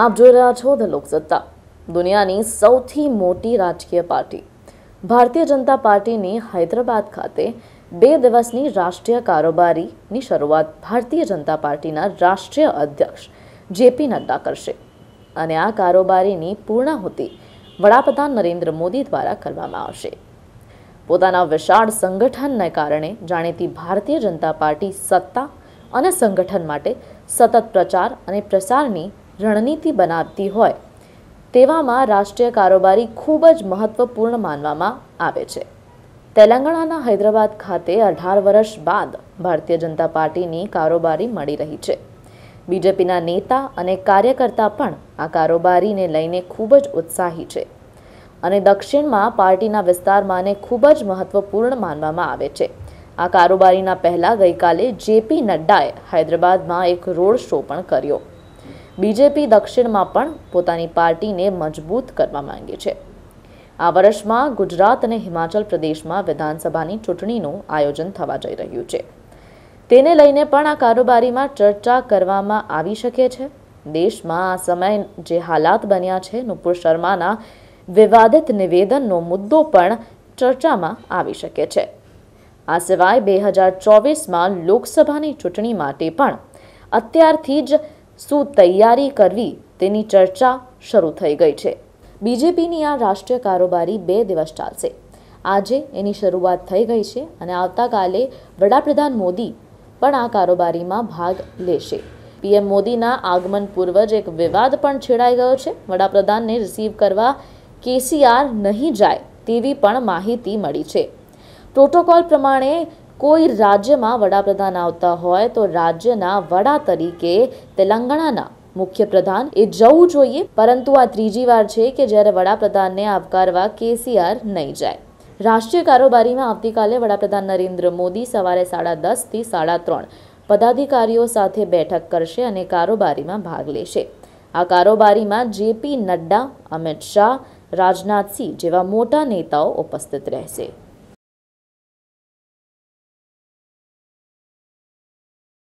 આપ જોઈ રહ્યા છો ધ લોકસત્તા દુનિયાની સૌથી મોટી રાજકીય પાર્ટી ભારતીય જનતા પાર્ટીની હૈદરાબાદ ખાતે બે દિવસની રાષ્ટ્રીય કારોબારીની શરૂઆત ભારતીય જનતા પાર્ટીના રાષ્ટ્રીય અધ્યક્ષ જેપી નડ્ડા કરશે અને આ કારોબારીની પૂર્ણાહુતિ વડાપ્રધાન નરેન્દ્ર મોદી દ્વારા કરવામાં આવશે પોતાના વિશાળ સંગઠનને કારણે જાણીતી ભારતીય જનતા પાર્ટી સત્તા અને સંગઠન માટે સતત પ્રચાર અને પ્રસારની રણનીતિ બનાવતી હોય તેવામાં રાષ્ટ્રીય કારોબારી ખૂબ જ મહત્વપૂર્ણ માનવામાં આવે છે તેલંગાણાના હૈદરાબાદ ખાતે અઢાર વર્ષ બાદ ભારતીય જનતા પાર્ટીની કારોબારી મળી રહી છે બીજેપીના નેતા અને કાર્યકર્તા પણ આ કારોબારીને લઈને ખૂબ જ ઉત્સાહી છે અને દક્ષિણમાં પાર્ટીના વિસ્તારમાં ખૂબ જ મહત્વપૂર્ણ માનવામાં આવે છે આ કારોબારીના પહેલાં ગઈકાલે જેપી નડ્ડાએ હૈદરાબાદમાં એક રોડ શો પણ કર્યો બીજેપી દક્ષિણમાં પણ પોતાની પાર્ટીને મજબૂત કરવા માંગે છે આ વર્ષમાં ગુજરાત અને હિમાચલ પ્રદેશમાં વિધાનસભાની ચૂંટણીનું આયોજન થવા જઈ રહ્યું છે તેને લઈને પણ આ કારોબારીમાં ચર્ચા કરવામાં આવી શકે છે દેશમાં આ સમય જે હાલાત બન્યા છે નુપુર શર્માના વિવાદિત નિવેદનનો મુદ્દો પણ ચર્ચામાં આવી શકે છે આ સિવાય બે હજાર ચોવીસમાં લોકસભાની ચૂંટણી માટે પણ અત્યારથી જ શું તૈયારી કરવી તેની ચર્ચા શરૂ થઈ ગઈ છે બીજેપીની આ રાષ્ટ્રીય કારોબારી બે દિવસ ચાલશે આજે એની શરૂઆત થઈ ગઈ છે અને આવતાકાલે વડાપ્રધાન મોદી પણ આ કારોબારીમાં ભાગ લેશે પીએમ મોદીના આગમન પૂર્વ જ એક વિવાદ પણ છેડાઈ ગયો છે વડાપ્રધાનને રિસીવ કરવા કેસીઆર નહીં જાય તેવી પણ માહિતી મળી છે પ્રોટોકોલ પ્રમાણે કોઈ રાજ્યમાં વડાપ્રધાન આવતા હોય તો રાજ્યના વડા તરીકે તેલંગાણાના મુખ્ય પ્રધાન એ જવું જોઈએ પરંતુ આ ત્રીજી વાર છે કે જ્યારે વડાપ્રધાનને આવકારવા કેસીઆર નહીં જાય રાષ્ટ્રીય કારોબારીમાં આવતીકાલે વડાપ્રધાન નરેન્દ્ર મોદી સવારે સાડા દસથી સાડા ત્રણ પદાધિકારીઓ સાથે બેઠક કરશે અને કારોબારીમાં ભાગ લેશે આ કારોબારીમાં જેપી નડ્ડા અમિત શાહ રાજનાથસિંહ જેવા મોટા નેતાઓ ઉપસ્થિત રહેશે